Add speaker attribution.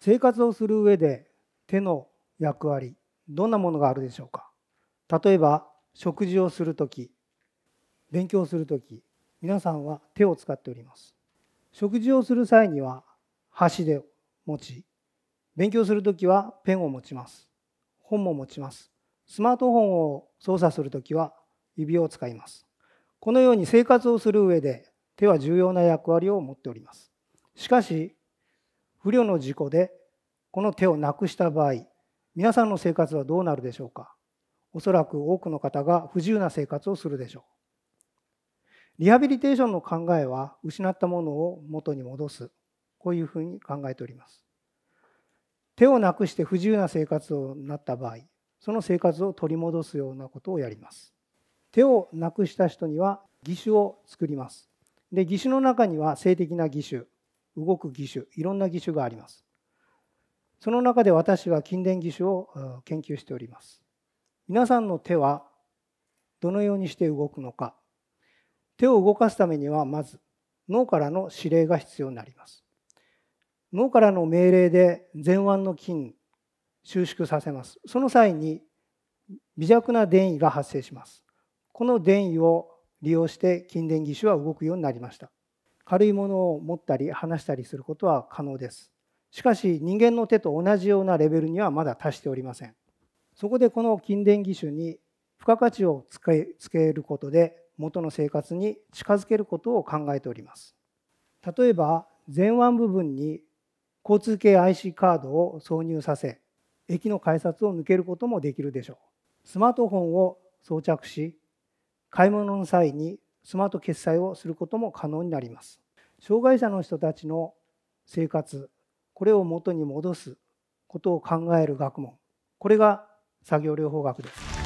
Speaker 1: 生活をする上で手の役割どんなものがあるでしょうか例えば食事をするとき勉強するとき皆さんは手を使っております食事をする際には箸で持ち勉強するときはペンを持ちます本も持ちますスマートフォンを操作するときは指を使いますこのように生活をする上で手は重要な役割を持っておりますしかし不慮の事故でこの手をなくした場合皆さんの生活はどうなるでしょうかおそらく多くの方が不自由な生活をするでしょうリハビリテーションの考えは失ったものを元に戻すこういうふうに考えております手をなくして不自由な生活をなった場合その生活を取り戻すようなことをやります手をなくした人には義手を作りますで義手の中には性的な義手動く義手いろんな義手がありますその中で私は筋電義手を研究しております皆さんの手はどのようにして動くのか手を動かすためにはまず脳からの指令が必要になります脳からの命令で前腕の筋収縮させますその際に微弱な電位が発生しますこの電位を利用して筋電義手は動くようになりました軽いものを持ったり離したりすることは可能です。しかし人間の手と同じようなレベルにはまだ達しておりません。そこでこの筋電義手に付加価値をつけつけることで元の生活に近づけることを考えております。例えば前腕部分に交通系 IC カードを挿入させ駅の改札を抜けることもできるでしょう。スマートフォンを装着し買い物の際にスマート決済をすることも可能になります。障害者の人たちの生活、これを元に戻すことを考える学問、これが作業療法学です。